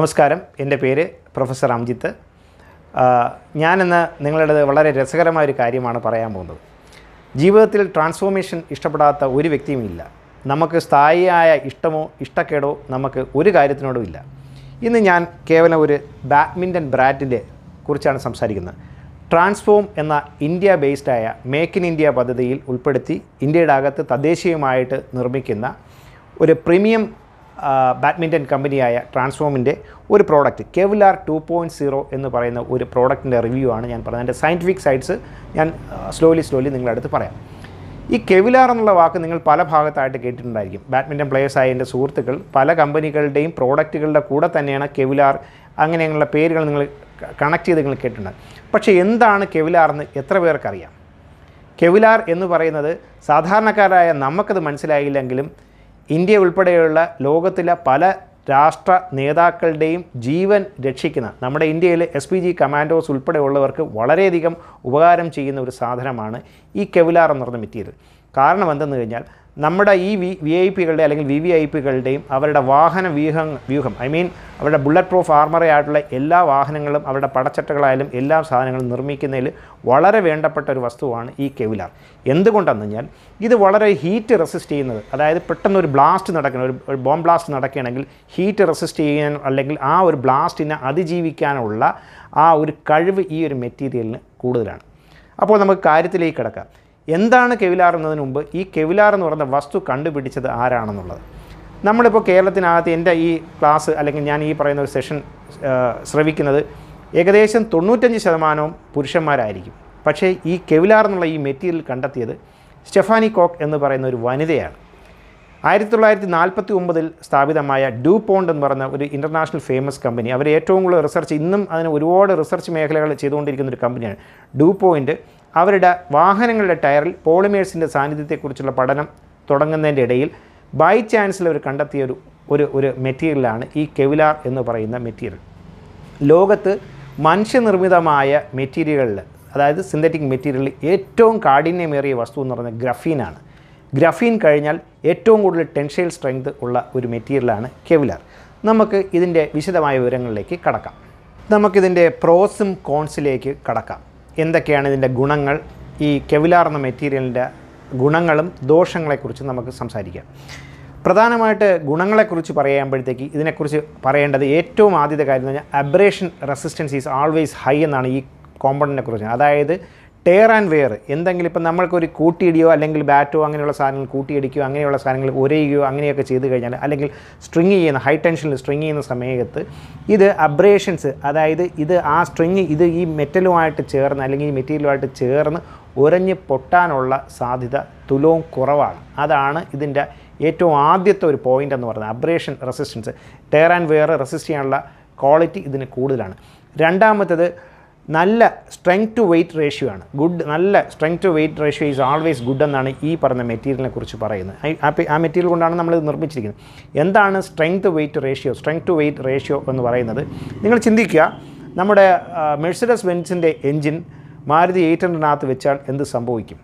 നമസ്കാരം എൻ്റെ പേര് പ്രൊഫസർ അംജിത്ത് ഞാനിന്ന് നിങ്ങളുടെ വളരെ രസകരമായ ഒരു കാര്യമാണ് പറയാൻ പോകുന്നത് ജീവിതത്തിൽ ട്രാൻസ്ഫോർമേഷൻ ഇഷ്ടപ്പെടാത്ത ഒരു വ്യക്തിയും ഇല്ല നമുക്ക് സ്ഥായിയായ ഇഷ്ടമോ ഇഷ്ടക്കേടോ നമുക്ക് ഒരു കാര്യത്തിനോടും ഇല്ല ഇന്ന് ഞാൻ കേവലം ഒരു ബാഡ്മിൻ്റൺ ബ്രാറ്റിൻ്റെ കുറിച്ചാണ് സംസാരിക്കുന്നത് ട്രാൻസ്ഫോം എന്ന ഇന്ത്യ ബേസ്ഡായ മേക്ക് ഇൻ ഇന്ത്യ പദ്ധതിയിൽ ഉൾപ്പെടുത്തി ഇന്ത്യയുടെ അകത്ത് തദ്ദേശീയമായിട്ട് നിർമ്മിക്കുന്ന ഒരു പ്രീമിയം ബാഡ്മിൻ്റൺ കമ്പനിയായ ട്രാൻസ്ഫോമിൻ്റെ ഒരു product Kevlar two point zero എന്ന് പറയുന്ന ഒരു പ്രോഡക്റ്റിൻ്റെ റിവ്യൂ ആണ് ഞാൻ പറഞ്ഞത് എൻ്റെ സയൻറ്റിഫിക് സൈറ്റ്സ് ഞാൻ സ്ലോലി സ്ലോലി നിങ്ങളുടെ അടുത്ത് പറയാം ഈ കെവിലാർ എന്നുള്ള വാക്ക് നിങ്ങൾ പല ഭാഗത്തായിട്ട് കേട്ടിട്ടുണ്ടായിരിക്കും ബാഡ്മിൻ്റൺ പ്ലെയേഴ്സായ എൻ്റെ സുഹൃത്തുക്കൾ പല കമ്പനികളുടെയും പ്രോഡക്റ്റുകളുടെ കൂടെ തന്നെയാണ് കെവിലാർ അങ്ങനെയുള്ള പേരുകൾ നിങ്ങൾ കണക്ട് ചെയ്ത് നിങ്ങൾ കേട്ടിട്ടുണ്ട് പക്ഷേ എന്താണ് കെവിലാർ എന്ന് എത്ര പേർക്കറിയാം കെവിലാർ എന്ന് പറയുന്നത് സാധാരണക്കാരായ നമുക്കത് മനസ്സിലായില്ലെങ്കിലും ഇന്ത്യ ഉൾപ്പെടെയുള്ള ലോകത്തിലെ പല രാഷ്ട്ര നേതാക്കളുടെയും ജീവൻ രക്ഷിക്കുന്ന നമ്മുടെ ഇന്ത്യയിലെ എസ് പി ജി കമാൻഡോസ് ഉൾപ്പെടെയുള്ളവർക്ക് വളരെയധികം ഉപകാരം ചെയ്യുന്ന ഒരു സാധനമാണ് ഈ കെവിലാർ എന്ന് പറഞ്ഞ മെറ്റീരിയൽ കാരണം എന്തെന്ന് കഴിഞ്ഞാൽ നമ്മുടെ ഈ വി വി ഐ പികളുടെ അല്ലെങ്കിൽ വി വി ഐ പികളുടെയും അവരുടെ വാഹന വ്യൂഹം വ്യൂഹം ഐ മീൻ അവരുടെ ബുള്ളറ്റ് പ്രൂഫ് ആർമറയായിട്ടുള്ള എല്ലാ വാഹനങ്ങളും അവരുടെ പടച്ചട്ടകളായാലും എല്ലാ സാധനങ്ങളും നിർമ്മിക്കുന്നതിൽ വളരെ വേണ്ടപ്പെട്ട ഒരു വസ്തുവാണ് ഈ കെവിലാർ എന്തുകൊണ്ടെന്ന് കഴിഞ്ഞാൽ ഇത് വളരെ ഹീറ്റ് റെസിസ്റ്റ് ചെയ്യുന്നത് അതായത് പെട്ടെന്ന് ഒരു ബ്ലാസ്റ്റ് നടക്കണം ഒരു ഒരു ബോംബ് ബ്ലാസ്റ്റ് നടക്കുകയാണെങ്കിൽ ഹീറ്റ് റെസിസ്റ്റ് ചെയ്യാൻ അല്ലെങ്കിൽ ആ ഒരു ബ്ലാസ്റ്റിനെ അതിജീവിക്കാനുള്ള ആ ഒരു കഴിവ് ഈ ഒരു മെറ്റീരിയലിന് കൂടുതലാണ് അപ്പോൾ നമുക്ക് കാര്യത്തിലേക്ക് കിടക്കാം എന്താണ് കെവിലാർ എന്നതിന് മുമ്പ് ഈ കെവിലാർ എന്ന് പറയുന്ന വസ്തു കണ്ടുപിടിച്ചത് ആരാണെന്നുള്ളത് നമ്മളിപ്പോൾ കേരളത്തിനകത്ത് എൻ്റെ ഈ ക്ലാസ് അല്ലെങ്കിൽ ഞാൻ ഈ പറയുന്ന ഒരു സെഷൻ ശ്രവിക്കുന്നത് ഏകദേശം തൊണ്ണൂറ്റഞ്ച് ശതമാനവും പുരുഷന്മാരായിരിക്കും പക്ഷേ ഈ കെവിലാർ എന്നുള്ള ഈ മെറ്റീരിയൽ കണ്ടെത്തിയത് സ്റ്റെഫാനി കോക്ക് എന്ന് പറയുന്ന ഒരു വനിതയാണ് ആയിരത്തി തൊള്ളായിരത്തി നാൽപ്പത്തി ഒമ്പതിൽ സ്ഥാപിതമായ ഡ്യൂ പോണ്ട് എന്ന് പറയുന്ന ഒരു ഇൻ്റർനാഷണൽ ഫേമസ് കമ്പനി അവർ ഏറ്റവും കൂടുതൽ റിസർച്ച് ഇന്നും അതിന് ഒരുപാട് റിസർച്ച് മേഖലകൾ ചെയ്തുകൊണ്ടിരിക്കുന്ന ഒരു കമ്പനിയാണ് ഡ്യൂ പോയിൻ്റ് അവരുടെ വാഹനങ്ങളുടെ ടയറിൽ പോളിമേഴ്സിൻ്റെ സാന്നിധ്യത്തെക്കുറിച്ചുള്ള പഠനം തുടങ്ങുന്നതിൻ്റെ ഇടയിൽ ബൈ ചാൻസിൽ അവർ കണ്ടെത്തിയ ഒരു ഒരു ഒരു മെറ്റീരിയലാണ് ഈ കെവിലാർ എന്ന് പറയുന്ന മെറ്റീരിയൽ ലോകത്ത് മനുഷ്യനിർമ്മിതമായ മെറ്റീരിയലുകളിൽ അതായത് സിന്തറ്റിക് മെറ്റീരിയലിൽ ഏറ്റവും കാഠിന്യമേറിയ വസ്തു എന്ന് പറയുന്നത് ഗ്രഫീനാണ് ഗ്രഫീൻ കഴിഞ്ഞാൽ ഏറ്റവും കൂടുതൽ ടെൻഷൈൽ സ്ട്രെങ്ത് ഉള്ള ഒരു മെറ്റീരിയലാണ് കെവിലാർ നമുക്ക് ഇതിൻ്റെ വിശദമായ വിവരങ്ങളിലേക്ക് കടക്കാം നമുക്കിതിൻ്റെ പ്രോസും കോൺസിലേക്ക് കടക്കാം എന്തൊക്കെയാണ് ഇതിൻ്റെ ഗുണങ്ങൾ ഈ കെവിലാർ എന്ന മെറ്റീരിയലിൻ്റെ ഗുണങ്ങളും ദോഷങ്ങളെക്കുറിച്ചും നമുക്ക് സംസാരിക്കാം പ്രധാനമായിട്ട് ഗുണങ്ങളെക്കുറിച്ച് പറയുമ്പോഴത്തേക്ക് ഇതിനെക്കുറിച്ച് പറയേണ്ടത് ഏറ്റവും ആദ്യത്തെ കാര്യം എന്ന് പറഞ്ഞാൽ abrasion resistance is always high എന്നാണ് ഈ കോമ്പണൻറ്റിനെ കുറിച്ച് അതായത് ടയർ ആൻഡ് വെയർ എന്തെങ്കിലും ഇപ്പം നമ്മൾക്കൊരു കൂട്ടിയിടിയോ അല്ലെങ്കിൽ ബാറ്റോ അങ്ങനെയുള്ള സാധനങ്ങൾ കൂട്ടിയിടിക്കുകയോ അങ്ങനെയുള്ള സാധനങ്ങൾ ഉരയുകയോ അങ്ങനെയൊക്കെ ചെയ്തു കഴിഞ്ഞാൽ അല്ലെങ്കിൽ സ്ട്രിങ് ചെയ്യുന്ന ഹൈ ടെൻഷനിൽ സ്ട്രിങ് ചെയ്യുന്ന സമയത്ത് ഇത് അബ്രേഷൻസ് അതായത് ഇത് ആ സ്ട്രിങ് ഇത് ഈ മെറ്റലുമായിട്ട് ചേർന്ന് അല്ലെങ്കിൽ ഈ മെറ്റീരിയലുമായിട്ട് ചേർന്ന് ഉരഞ്ഞ് പൊട്ടാനുള്ള സാധ്യത തുലവും കുറവാണ് അതാണ് ഇതിൻ്റെ ഏറ്റവും ആദ്യത്തെ ഒരു പോയിൻ്റ് എന്ന് പറയുന്നത് abrasion resistance tear and wear resist ചെയ്യാനുള്ള ക്വാളിറ്റി ഇതിന് കൂടുതലാണ് രണ്ടാമത്തേത് നല്ല സ്ട്രെങ്ത് ടു വെയ്റ്റ് റേഷ്യോ ആണ് ഗുഡ് നല്ല strength to weight ratio is always good എന്നാണ് ഈ പറഞ്ഞ മെറ്റീരിയലിനെ കുറിച്ച് പറയുന്നത് ആ മെറ്റീരിയൽ കൊണ്ടാണ് നമ്മൾ ഇത് നിർമ്മിച്ചിരിക്കുന്നത് എന്താണ് strength weight ratio strength to weight ratio എന്ന് പറയുന്നത് നിങ്ങൾ ചിന്തിക്കുക നമ്മുടെ മെഴ്സിഡസ് ബെൻസിൻ്റെ എൻജിൻ മാരുതി എയ്റ്റ് ഹൺഡ്രഡിനകത്ത് വെച്ചാൽ എന്ത് സംഭവിക്കും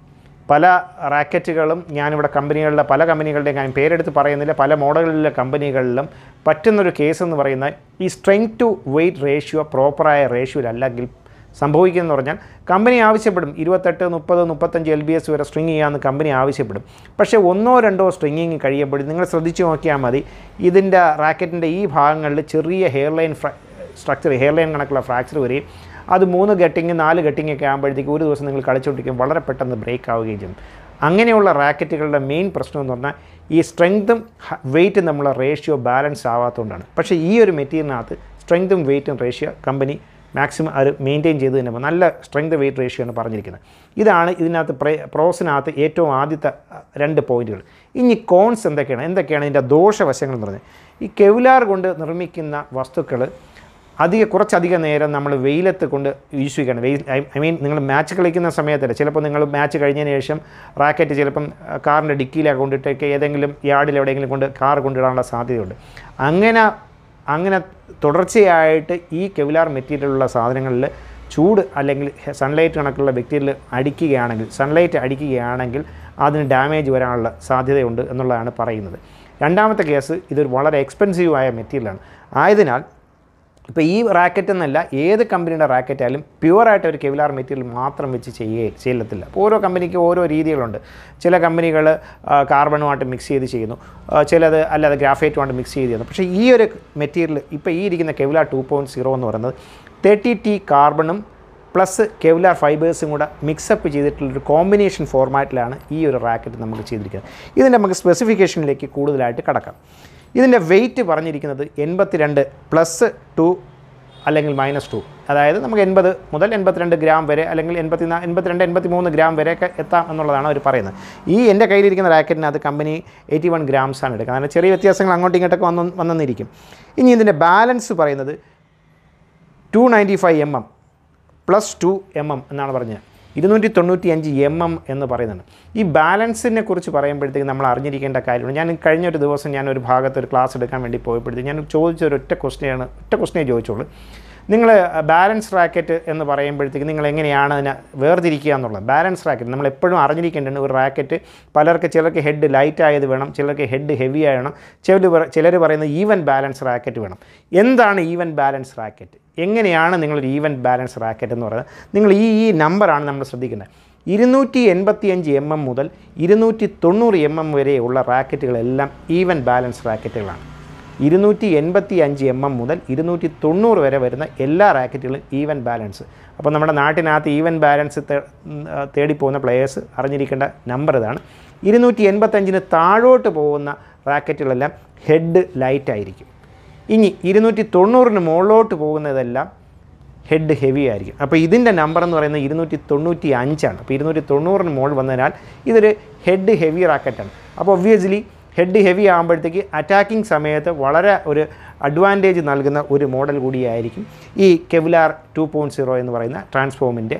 പല റാക്കറ്റുകളും ഞാനിവിടെ കമ്പനികളിലെ പല കമ്പനികളുടെയും ഞാൻ പേരെടുത്ത് പറയുന്നില്ല പല മോഡലുകളിലെ കമ്പനികളിലും പറ്റുന്നൊരു കേസ് എന്ന് പറയുന്നത് ഈ സ്ട്രെങ്ത് ടു വെയ്റ്റ് റേഷ്യോ പ്രോപ്പറായ അല്ലെങ്കിൽ സംഭവിക്കുന്നതെന്ന് പറഞ്ഞാൽ കമ്പനി ആവശ്യപ്പെടും ഇരുപത്തെട്ട് മുപ്പത് മുപ്പത്തഞ്ച് എൽ ബി എസ് വരെ സ്ട്രിങ് ചെയ്യാമെന്ന് കമ്പനി ആവശ്യപ്പെടും പക്ഷേ ഒന്നോ രണ്ടോ സ്ട്രിങ്ങിങ് കഴിയുമ്പോൾ നിങ്ങൾ ശ്രദ്ധിച്ചു നോക്കിയാൽ മതി ഇതിൻ്റെ റാക്കറ്റിൻ്റെ ഈ ഭാഗങ്ങളിൽ ചെറിയ ഹെയർലൈൻ സ്ട്രക്ചർ ഹെയർലൈൻ കണക്കുള്ള ഫ്രാക്ചർ വരികയും അത് മൂന്ന് ഗട്ടിങ് നാല് ഗട്ടിങ് ഒക്കെ ആകുമ്പോഴത്തേക്ക് ഒരു ദിവസം നിങ്ങൾ കളിച്ചുകൊണ്ടിരിക്കും വളരെ പെട്ടെന്ന് ബ്രേക്ക് ആവുകയും ചെയ്യും അങ്ങനെയുള്ള റാക്കറ്റുകളുടെ മെയിൻ പ്രശ്നം എന്ന് പറഞ്ഞാൽ ഈ സ്ട്രെങ്ത്തും വെയിറ്റും നമ്മളെ റേഷ്യോ ബാലൻസ് ആവാത്തതുകൊണ്ടാണ് പക്ഷേ ഈ ഒരു മെറ്റീരിയലിനകത്ത് സ്ട്രെങ്ത്തും വെയിറ്റും റേഷ്യോ കമ്പനി മാക്സിമം അവർ മെയിൻറ്റെയിൻ ചെയ്ത് തന്നെ നല്ല സ്ട്രെങ്ത് വെയിറ്റ് റേഷ്യോ ആണ് പറഞ്ഞിരിക്കുന്നത് ഇതാണ് ഇതിനകത്ത് പ്രോസിനകത്ത് ഏറ്റവും ആദ്യത്തെ രണ്ട് പോയിന്റുകൾ ഇനി കോൺസ് എന്തൊക്കെയാണ് എന്തൊക്കെയാണ് ഇതിൻ്റെ ദോഷവശങ്ങൾ എന്ന് പറഞ്ഞത് ഈ കെവിലാർ കൊണ്ട് നിർമ്മിക്കുന്ന വസ്തുക്കൾ അധിക കുറച്ചധികം നേരം നമ്മൾ വെയിലത്ത് കൊണ്ട് വീശിക്കണം വെയിൽ ഐ മീൻ നിങ്ങൾ മാച്ച് കളിക്കുന്ന സമയത്തല്ല ചിലപ്പോൾ നിങ്ങൾ മാച്ച് കഴിഞ്ഞതിന് ശേഷം റാക്കറ്റ് ചിലപ്പം കാറിൻ്റെ ഡിക്കിയിലൊക്കെ കൊണ്ടിട്ടൊക്കെ ഏതെങ്കിലും യാർഡിൽ എവിടെയെങ്കിലും കൊണ്ട് കാർ കൊണ്ടിടാനുള്ള സാധ്യതയുണ്ട് അങ്ങനെ അങ്ങനെ തുടർച്ചയായിട്ട് ഈ കെവിലാർ മെറ്റീരിയലുള്ള സാധനങ്ങളിൽ ചൂട് അല്ലെങ്കിൽ സൺലൈറ്റ് കണക്കുള്ള മെറ്റീരിയൽ അടിക്കുകയാണെങ്കിൽ സൺലൈറ്റ് അടിക്കുകയാണെങ്കിൽ അതിന് ഡാമേജ് വരാനുള്ള സാധ്യതയുണ്ട് എന്നുള്ളതാണ് പറയുന്നത് രണ്ടാമത്തെ കേസ് ഇതൊരു വളരെ എക്സ്പെൻസീവായ മെറ്റീരിയലാണ് ആയതിനാൽ ഇപ്പോൾ ഈ റാക്കറ്റ് എന്നല്ല ഏത് കമ്പനിയുടെ റാക്കറ്റായാലും പ്യുവറായിട്ട് ഒരു കെവിലാർ മെറ്റീരിയൽ മാത്രം വെച്ച് ചെയ്യേ ചെയ്യത്തില്ല ഓരോ കമ്പനിക്ക് ഓരോ രീതികളുണ്ട് ചില കമ്പനികൾ കാർബണുമായിട്ട് മിക്സ് ചെയ്ത് ചെയ്യുന്നു ചിലത് അല്ലാതെ ഗ്രാഫൈറ്റുമായിട്ട് മിക്സ് ചെയ്ത് ചെയ്യുന്നു പക്ഷേ ഈ ഒരു മെറ്റീരിയൽ ഇപ്പോൾ ഈ ഇരിക്കുന്ന കെവിലാർ ടു പോയിൻറ്റ് സീറോ എന്ന് പറയുന്നത് തേർട്ടി ടി കാർബണും പ്ലസ് കെവിലാർ ഫൈബേഴ്സും കൂടെ മിക്സപ്പ് ചെയ്തിട്ടുള്ളൊരു കോമ്പിനേഷൻ ഫോർമാറ്റിലാണ് ഈ ഒരു റാക്കറ്റ് നമുക്ക് ചെയ്തിരിക്കുന്നത് ഇതിൻ്റെ നമുക്ക് സ്പെസിഫിക്കേഷനിലേക്ക് കൂടുതലായിട്ട് കടക്കാം ഇതിൻ്റെ വെയ്റ്റ് പറഞ്ഞിരിക്കുന്നത് എൺപത്തിരണ്ട് പ്ലസ് ടു അല്ലെങ്കിൽ മൈനസ് ടു അതായത് നമുക്ക് എൺപത് മുതൽ എൺപത്തിരണ്ട് ഗ്രാം വരെ അല്ലെങ്കിൽ എൺപത്തി എൺപത്തിരണ്ട് എൺപത്തി മൂന്ന് ഗ്രാം വരെയൊക്കെ എത്താം എന്നുള്ളതാണ് അവർ പറയുന്നത് ഈ എൻ്റെ കയ്യിലിരിക്കുന്ന റാക്കറ്റിനകത്ത് കമ്പനി എയ്റ്റി വൺ ഗ്രാംസാണ് എടുക്കുന്നത് അതിന് ചെറിയ വ്യത്യാസങ്ങൾ അങ്ങോട്ടും ഇങ്ങോട്ടൊക്കെ വന്നു വന്നെന്നിരിക്കും ഇനി ഇതിൻ്റെ ബാലൻസ് പറയുന്നത് two ninety five M M plus two M M എന്നാണ് പറഞ്ഞത് ഇരുന്നൂറ്റി തൊണ്ണൂറ്റി അഞ്ച് എം എം എന്ന് പറയുന്നുണ്ട് ഈ ബാലൻസിനെ കുറിച്ച് പറയുമ്പോഴത്തേക്ക് നമ്മൾ അറിഞ്ഞിരിക്കേണ്ട കാര്യമാണ് ഞാൻ കഴിഞ്ഞ ഒരു ദിവസം ഞാൻ ഒരു ഭാഗത്ത് ഒരു ക്ലാസ് എടുക്കാൻ വേണ്ടി പോയപ്പോഴത്തേക്ക് ഞാൻ ചോദിച്ച ഒരു ഒറ്റ ക്വസ്റ്റിനെയാണ് ഒറ്റ ക്വസ്റ്റിനെ ചോദിച്ചോളൂ നിങ്ങൾ ബാലൻസ് റാക്കറ്റ് എന്ന് പറയുമ്പോഴത്തേക്ക് നിങ്ങൾ എങ്ങനെയാണ് അതിനെ വേർതിരിക്കുക എന്നുള്ളത് ബാലൻസ് റാക്കറ്റ് നമ്മൾ എപ്പോഴും അറിഞ്ഞിരിക്കേണ്ടത് ഒരു റാക്കറ്റ് പലർക്ക് ചിലർക്ക് ഹെഡ് ലൈറ്റ് ആയത് വേണം ചിലർക്ക് ഹെഡ് ഹെവി ആയണം ചിലർ ചിലർ പറയുന്നത് ഈവൻ ബാലൻസ് റാക്കറ്റ് വേണം എന്താണ് ഈവൻ ബാലൻസ് റാക്കറ്റ് എങ്ങനെയാണ് നിങ്ങളൊരു ഈവൻ ബാലൻസ് റാക്കറ്റ് എന്ന് പറയുന്നത് നിങ്ങൾ ഈ ഈ നമ്പറാണ് നമ്മൾ ശ്രദ്ധിക്കേണ്ടത് ഇരുന്നൂറ്റി അഞ്ച് എം എം മുതൽ ഇരുന്നൂറ്റി തൊണ്ണൂറ് എം എം വരെയുള്ള റാക്കറ്റുകളെല്ലാം ഈവൻ ബാലൻസ് റാക്കറ്റുകളാണ് ഇരുന്നൂറ്റി എൺപത്തി അഞ്ച് എം എം മുതൽ ഇരുന്നൂറ്റി തൊണ്ണൂറ് വരെ വരുന്ന എല്ലാ റാക്കറ്റുകളും ഈവൻ ബാലൻസ് അപ്പോൾ നമ്മുടെ നാട്ടിനകത്ത് ഈവൻ ബാലൻസ് തേടിപ്പോകുന്ന പ്ലെയേഴ്സ് അറിഞ്ഞിരിക്കേണ്ട നമ്പർ ഇതാണ് ഇരുന്നൂറ്റി എൺപത്തഞ്ചിന് താഴോട്ട് പോകുന്ന റാക്കറ്റുകളെല്ലാം ഹെഡ് ലൈറ്റ് ആയിരിക്കും ഇനി ഇരുന്നൂറ്റി തൊണ്ണൂറിന് മുകളിലോട്ട് പോകുന്നതെല്ലാം ഹെഡ് ഹെവി ആയിരിക്കും അപ്പോൾ ഇതിൻ്റെ നമ്പർ എന്ന് പറയുന്നത് ഇരുന്നൂറ്റി തൊണ്ണൂറ്റി അഞ്ചാണ് അപ്പോൾ ഇരുന്നൂറ്റി തൊണ്ണൂറിന് മുകളിൽ വന്നതിനാൽ ഇതൊരു ഹെഡ് ഹെവി റാക്കറ്റാണ് അപ്പോൾ ഒബ്വിയസ്ലി ഹെഡ് ഹെവി ആകുമ്പോഴത്തേക്ക് അറ്റാക്കിംഗ് സമയത്ത് വളരെ ഒരു അഡ്വാൻറ്റേജ് നൽകുന്ന ഒരു മോഡൽ കൂടിയായിരിക്കും ഈ കെവ്ലാർ ടു പോയിൻറ്റ് സീറോ എന്ന് പറയുന്ന ട്രാൻസ്ഫോമിൻ്റെ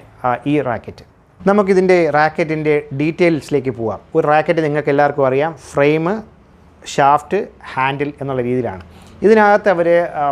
ഈ റാക്കറ്റ് നമുക്കിതിൻ്റെ റാക്കറ്റിൻ്റെ ഡീറ്റെയിൽസിലേക്ക് പോവാം ഒരു റാക്കറ്റ് നിങ്ങൾക്ക് എല്ലാവർക്കും അറിയാം ഫ്രെയിം ഷാഫ്റ്റ് ഹാൻഡിൽ എന്നുള്ള രീതിയിലാണ് ഇതിനകത്ത് അവർ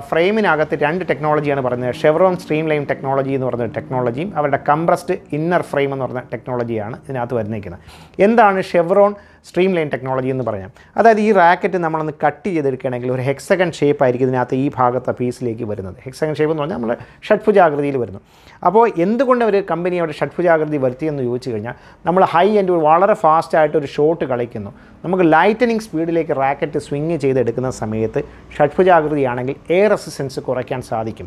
ഫ്രെയിമിനകത്ത് രണ്ട് ടെക്നോളജിയാണ് പറയുന്നത് ഷെവറോൺ സ്ട്രീം ലൈൻ ടെക്നോളജി എന്ന് പറഞ്ഞ ടെക്നോളജിയും അവരുടെ കംപ്രസ്ഡ് ഇന്നർ ഫ്രെയിം എന്ന് പറഞ്ഞ ടെക്നോളജിയാണ് ഇതിനകത്ത് വരുന്നേക്കുന്നത് എന്താണ് ഷെവറോൺ സ്ട്രീം ലൈൻ ടെക്നോളജി എന്ന് പറയാം അതായത് ഈ റാക്കറ്റ് നമ്മളൊന്ന് കട്ട് ചെയ്തെടുക്കുകയാണെങ്കിൽ ഒരു ഹെക്സഗൺ ഷേപ്പ് ആയിരിക്കും ഇതിനകത്ത് ഈ ഭാഗത്തെ പീസിലേക്ക് വരുന്നത് ഹെക്സഗൺ ഷേപ്പ് എന്ന് പറഞ്ഞാൽ നമ്മൾ ഷഡ്ഭുജാകൃതിയിൽ വരുന്നു അപ്പോൾ എന്തുകൊണ്ട് ഒരു കമ്പനി അവിടെ ഷഡ്ഭുജാകൃതി വരുത്തിയെന്ന് ചോദിച്ചു കഴിഞ്ഞാൽ നമ്മൾ ഹൈ എൻഡ് വളരെ ഫാസ്റ്റായിട്ട് ഒരു ഷോട്ട് കളിക്കുന്നു നമുക്ക് ലൈറ്റനിങ് സ്പീഡിലേക്ക് റാക്കറ്റ് സ്വിങ് ചെയ്തെടുക്കുന്ന സമയത്ത് ഷഡ്ഭുജാകൃതിയാണെങ്കിൽ എയർ റെസിസ്റ്റൻസ് കുറയ്ക്കാൻ സാധിക്കും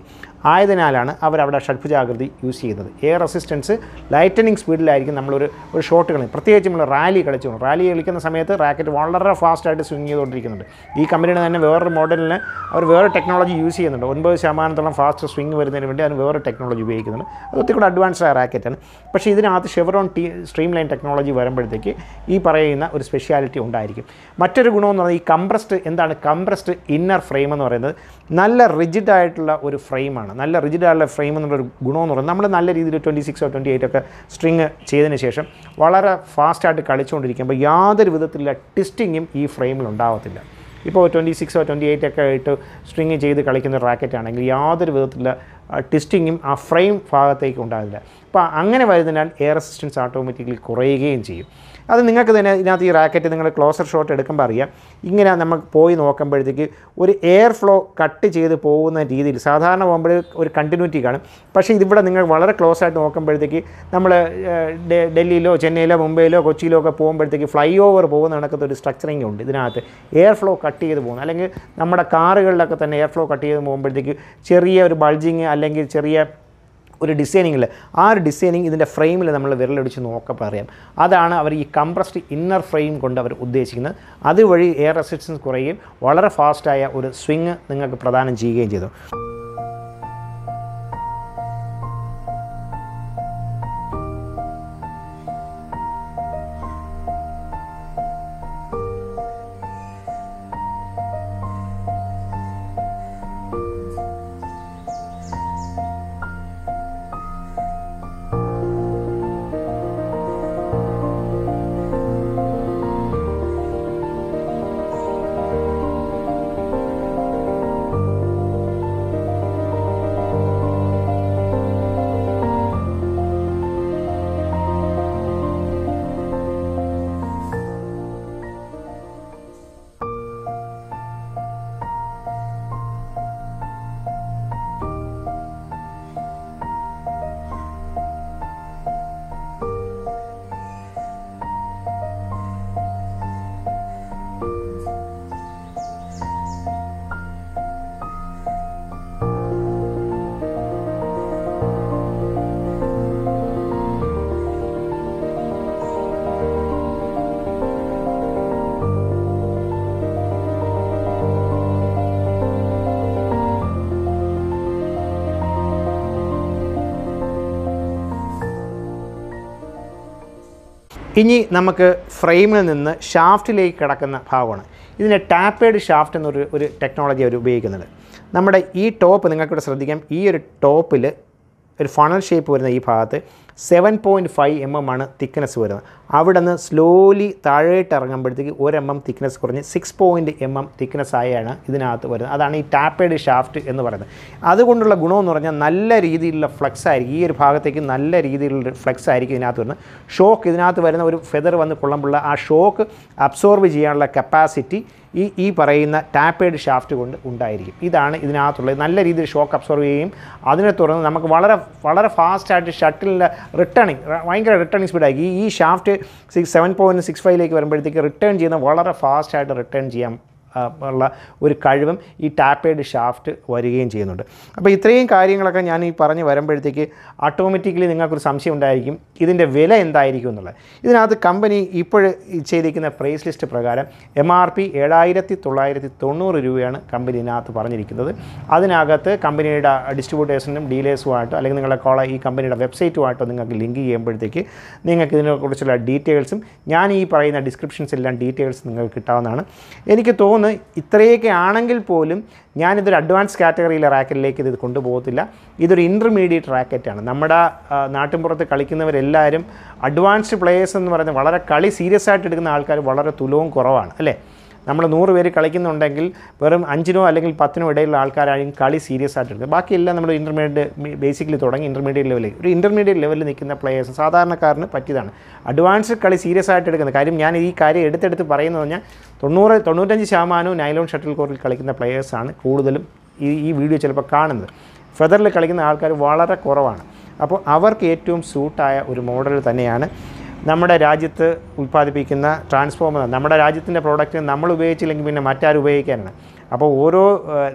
ആയതിനാലാണ് അവരവിടെ ഷഡ്ഭുജാകൃതി യൂസ് ചെയ്യുന്നത് എയർ റെസിസ്റ്റൻസ് ലൈറ്റനിങ് സ്പീഡിലായിരിക്കും നമ്മളൊരു ഒരു ഷോട്ട് കളി പ്രത്യേകിച്ച് നമ്മൾ റാലി കളിച്ചു റാലി നിൽക്കുന്ന സമയത്ത് റാക്കറ്റ് വളരെ ഫാസ്റ്റായിട്ട് സ്വിങ് ചെയ്തുകൊണ്ടിരിക്കുന്നുണ്ട് ഈ കമ്പനിയുടെ തന്നെ വേറൊരു മോഡലിന് അവർ വേറെ ടെക്നോളജി യൂസ് ചെയ്യുന്നുണ്ട് ഒൻപത് ശതമാനത്തോളം ഫാസ്റ്റ് സ്വിങ് വരുന്നതിന് വേണ്ടി അതിന് വേറെ ടെക്നോളജി ഉപയോഗിക്കുന്നുണ്ട് അത് ഒത്തിരി കൂടെ അഡ്വാൻസ്ഡ് റാക്കറ്റാണ് പക്ഷേ ഇതിനകത്ത് chevron T stream line technology വരുമ്പോഴത്തേക്ക് ഈ പറയുന്ന ഒരു സ്പെഷ്യാലിറ്റി ഉണ്ടായിരിക്കും മറ്റൊരു ഗുണമെന്ന് പറഞ്ഞാൽ ഈ കംപ്രസ്ഡ് എന്താണ് കംപ്രസ്ഡ് ഇന്നർ ഫ്രെയിം എന്ന് പറയുന്നത് നല്ല റിജിഡ് ആയിട്ടുള്ള ഒരു ഫ്രെയിമാണ് നല്ല റിജിഡ് ആയിട്ടുള്ള ഫ്രെയിം എന്നുള്ളൊരു ഗുണമെന്ന് പറയുന്നത് നമ്മൾ നല്ല രീതിയിൽ ട്വൻറ്റി സിക്സോ ട്വൻറ്റി എയ്റ്റോ ഒക്കെ സ്ട്രിങ് ചെയ്തതിന് ശേഷം വളരെ ഫാസ്റ്റായിട്ട് കളിച്ചുകൊണ്ടിരിക്കുമ്പോൾ യാതൊരു യാതൊരു വിധത്തിലുള്ള ട്വിസ്റ്റിങ്ങും ഈ ഫ്രെയിമിൽ ഉണ്ടാകത്തില്ല ഇപ്പോൾ ട്വൻറ്റി സിക്സോ ട്വൻറ്റി എയ്റ്റ് ഒക്കെ ആയിട്ട് സ്ട്രിങ് ചെയ്ത് കളിക്കുന്ന റാക്കറ്റാണെങ്കിൽ യാതൊരു വിധത്തിലുള്ള ട്വിസ്റ്റിങ്ങും ആ ഫ്രെയിം ഭാഗത്തേക്ക് ഉണ്ടാകില്ല അപ്പോൾ അങ്ങനെ വരുന്നതിനാൽ എയർ റെസിസ്റ്റൻസ് ഓട്ടോമാറ്റിക്കലി കുറയുകയും ചെയ്യും അത് നിങ്ങൾക്ക് തന്നെ ഇതിനകത്ത് ഈ റാക്കറ്റ് നിങ്ങൾ ക്ലോസർ ഷോട്ട് എടുക്കുമ്പോൾ അറിയാം ഇങ്ങനെ നമ്മൾ പോയി നോക്കുമ്പോഴത്തേക്ക് ഒരു എയർ ഫ്ലോ കട്ട് ചെയ്ത് പോകുന്ന രീതിയിൽ സാധാരണ പോകുമ്പോൾ ഒരു കണ്ടിന്യൂറ്റി കാണും പക്ഷേ ഇതിവിടെ നിങ്ങൾ വളരെ ക്ലോസ് ആയിട്ട് നോക്കുമ്പോഴത്തേക്ക് നമ്മൾ ഡൽഹിയിലോ ചെന്നൈയിലോ മുംബൈയിലോ കൊച്ചിയിലോ ഒക്കെ പോകുമ്പോഴത്തേക്ക് ഫ്ലൈ ഓവർ പോകുന്ന കണക്കത്തെ ഒരു സ്ട്രക്ചറിങ് ഉണ്ട് ഇതിനകത്ത് എയർ ഫ്ലോ കട്ട് ചെയ്ത് പോകുന്നത് അല്ലെങ്കിൽ നമ്മുടെ കാറുകളിലൊക്കെ തന്നെ എയർ ഫ്ലോ കട്ട് ചെയ്ത് പോകുമ്പോഴത്തേക്ക് ചെറിയ ഒരു ബൾജിങ് അല്ലെങ്കിൽ ചെറിയ ഒരു ഡിസൈനിങ്ങിൽ ആ ഒരു ഡിസൈനിങ് ഇതിൻ്റെ ഫ്രെയിമിൽ നമ്മൾ വിരലടിച്ച് നോക്കപ്പോൾ അറിയാം അതാണ് അവർ ഈ കംപ്രസ്ഡ് ഇന്നർ ഫ്രെയിം കൊണ്ട് അവർ ഉദ്ദേശിക്കുന്നത് അതുവഴി എയർ റെസിസ്റ്റൻസ് കുറയുകയും വളരെ ഫാസ്റ്റായ ഒരു സ്വിങ് നിങ്ങൾക്ക് പ്രദാനം ചെയ്യുകയും ചെയ്തു ഇനി നമുക്ക് ഫ്രെയിമിൽ നിന്ന് ഷാഫ്റ്റിലേക്ക് കിടക്കുന്ന ഭാഗമാണ് ഇതിന് ടാപ്പേഡ് ഷാഫ്റ്റ് എന്നൊരു ഒരു ടെക്നോളജി അവർ ഉപയോഗിക്കുന്നത് നമ്മുടെ ഈ ടോപ്പ് നിങ്ങൾക്കിവിടെ ശ്രദ്ധിക്കാം ഈ ഒരു ടോപ്പിൽ ഒരു ഫണൽ ഷേപ്പ് വരുന്ന ഈ ഭാഗത്ത് seven point five M M ആണ് തിക്നെസ് വരുന്നത് അവിടെ നിന്ന് സ്ലോലി താഴേട്ട് ഇറങ്ങുമ്പോഴത്തേക്ക് ഒരു എം എം തിക്നെസ് കുറഞ്ഞ് six point M M thickness ആയാണ് ഇതിനകത്ത് വരുന്നത് അതാണ് ഈ ടാപ്പേഡ് ഷാഫ്റ്റ് എന്ന് പറയുന്നത് അതുകൊണ്ടുള്ള ഗുണമെന്ന് പറഞ്ഞാൽ നല്ല രീതിയിലുള്ള ഫ്ലക്സ് ആയിരിക്കും ഈ ഒരു ഭാഗത്തേക്ക് നല്ല രീതിയിലുള്ള ഫ്ലക്സ് ആയിരിക്കും ഇതിനകത്ത് വരുന്നത് ഷോക്ക് ഇതിനകത്ത് വരുന്ന ഒരു ഫെദർ വന്ന് കൊള്ളുമ്പോഴുള്ള ആ ഷോക്ക് അബ്സോർബ് ചെയ്യാനുള്ള കപ്പാസിറ്റി ഈ ഈ പറയുന്ന ടാപ്പേഡ് ഷാഫ്റ്റ് കൊണ്ട് ഉണ്ടായിരിക്കും ഇതാണ് ഇതിനകത്തുള്ളത് നല്ല രീതിയിൽ ഷോക്ക് അബ്സോർവ് ചെയ്യും അതിനെ തുടർന്ന് നമുക്ക് വളരെ വളരെ ഫാസ്റ്റായിട്ട് ഷട്ടിലിൻ്റെ റിട്ടേണിങ് ഭയങ്കര റിട്ടേണിങ് സ്പീഡായിരിക്കും ഈ shaft six seven point six ഫൈവിലേക്ക് വരുമ്പോഴത്തേക്ക് റിട്ടേൺ ചെയ്യുന്ന വളരെ ഫാസ്റ്റായിട്ട് റിട്ടേൺ ചെയ്യാൻ ഉള്ള ഒരു കഴിവും ഈ ടാപ്പേഡ് ഷാഫ്റ്റ് വരികയും ചെയ്യുന്നുണ്ട് അപ്പോൾ ഇത്രയും കാര്യങ്ങളൊക്കെ ഞാൻ ഈ പറഞ്ഞ് വരുമ്പോഴത്തേക്ക് ഓട്ടോമാറ്റിക്കലി നിങ്ങൾക്കൊരു സംശയം ഉണ്ടായിരിക്കും ഇതിൻ്റെ വില എന്തായിരിക്കും എന്നുള്ളത് ഇതിനകത്ത് കമ്പനി ഇപ്പോൾ ചെയ്തിരിക്കുന്ന പ്രൈസ് ലിസ്റ്റ് പ്രകാരം എം ആർ പി ഏഴായിരത്തി തൊള്ളായിരത്തി തൊണ്ണൂറ് രൂപയാണ് കമ്പനി ഇതിനകത്ത് പറഞ്ഞിരിക്കുന്നത് അതിനകത്ത് കമ്പനിയുടെ ഡിസ്ട്രിബ്യൂട്ടേഴ്സിനും ഡീലേഴ്സുമായിട്ടോ അല്ലെങ്കിൽ നിങ്ങളുടെ കോള ഈ കമ്പനിയുടെ വെബ്സൈറ്റുമായിട്ടോ നിങ്ങൾക്ക് ലിങ്ക് ചെയ്യുമ്പോഴത്തേക്ക് നിങ്ങൾക്ക് ഇതിനെക്കുറിച്ചുള്ള ഡീറ്റെയിൽസും ഞാൻ ഈ പറയുന്ന ഡിസ്ക്രിപ്ഷൻസ് എല്ലാം ഡീറ്റെയിൽസ് നിങ്ങൾക്ക് കിട്ടാവുന്നതാണ് എനിക്ക് തോന്നുന്നത് മൂന്ന് ഇത്രയൊക്കെ ആണെങ്കിൽ പോലും ഞാനിതൊരു അഡ്വാൻസ് കാറ്റഗറിയിലെ റാക്കറ്റിലേക്ക് ഇത് കൊണ്ടുപോകത്തില്ല ഇതൊരു ഇൻ്റർമീഡിയറ്റ് റാക്കറ്റാണ് നമ്മുടെ നാട്ടിൻപുറത്ത് കളിക്കുന്നവരെല്ലാവരും അഡ്വാൻസ്ഡ് പ്ലേയേഴ്സ് എന്ന് പറയുന്നത് വളരെ കളി സീരിയസ് ആയിട്ട് എടുക്കുന്ന ആൾക്കാർ വളരെ തുലവും കുറവാണ് അല്ലേ നമ്മൾ നൂറ് പേര് കളിക്കുന്നുണ്ടെങ്കിൽ വെറും അഞ്ചിനോ അല്ലെങ്കിൽ പത്തിനോ ഇടയിലുള്ള ആൾക്കാരായും കളി സീരിയസ് ആയിട്ട് എടുക്കുന്നത് ബാക്കിയെല്ലാം നമ്മൾ ഇൻ്റർമീഡിയറ്റ് ബേസിക്കലി തുടങ്ങി ഇൻ്റർമീഡിയറ്റ് ലെവലിൽ ഒരു ഇൻ്റർമീഡിയറ്റ് ലെവലിൽ നിൽക്കുന്ന പ്ലെയേഴ്സ് സാധാരണക്കാരന് പറ്റിയതാണ് അഡ്വാൻസ് കളി സീരിയസ് ആയിട്ട് എടുക്കുന്നത് കാര്യം ഞാൻ ഈ കാര്യം എടുത്തെടുത്ത് പറയുന്നത് പറഞ്ഞാൽ തൊണ്ണൂറ് തൊണ്ണൂറ്റഞ്ച് ശതമാനവും നൈലോൺ ഷട്ടിൽ കോറിൽ കളിക്കുന്ന പ്ലേയേഴ്സാണ് കൂടുതലും ഈ ഈ വീഡിയോ ചിലപ്പോൾ കാണുന്നത് ഫെദറിൽ കളിക്കുന്ന ആൾക്കാർ വളരെ കുറവാണ് അപ്പോൾ അവർക്ക് ഏറ്റവും സൂട്ടായ ഒരു മോഡൽ തന്നെയാണ് നമ്മുടെ രാജ്യത്ത് ഉൽപ്പാദിപ്പിക്കുന്ന ട്രാൻസ്ഫോമർ നമ്മുടെ രാജ്യത്തിൻ്റെ പ്രോഡക്റ്റ് നമ്മൾ ഉപയോഗിച്ചില്ലെങ്കിൽ പിന്നെ മറ്റാരും ഉപയോഗിക്കാനാണ് അപ്പോൾ ഓരോ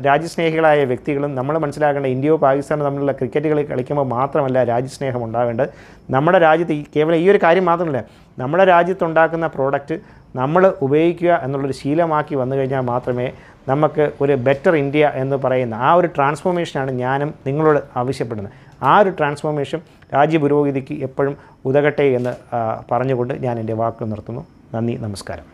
രാജ്യസ്നേഹികളായ വ്യക്തികളും നമ്മൾ മനസ്സിലാക്കേണ്ട ഇന്ത്യയോ പാകിസ്ഥാനോ തമ്മിലുള്ള ക്രിക്കറ്റ് കളി കളിക്കുമ്പോൾ മാത്രമല്ല രാജ്യസ്നേഹം ഉണ്ടാവേണ്ടത് നമ്മുടെ രാജ്യത്ത് കേവലം ഈ ഒരു കാര്യം മാത്രമല്ല നമ്മുടെ രാജ്യത്തുണ്ടാക്കുന്ന പ്രോഡക്റ്റ് നമ്മൾ ഉപയോഗിക്കുക എന്നുള്ളൊരു ശീലമാക്കി വന്നു കഴിഞ്ഞാൽ മാത്രമേ നമുക്ക് ഒരു ബെറ്റർ ഇന്ത്യ എന്ന് പറയുന്ന ആ ഒരു ട്രാൻസ്ഫോർമേഷനാണ് ഞാനും നിങ്ങളോട് ആവശ്യപ്പെടുന്നത് ആ ഒരു ട്രാൻസ്ഫോർമേഷൻ രാജ്യ പുരോഗതിക്ക് എപ്പോഴും ഉതകട്ടെ എന്ന് പറഞ്ഞുകൊണ്ട് ഞാൻ എൻ്റെ വാക്ക് നിർത്തുന്നു നന്ദി നമസ്കാരം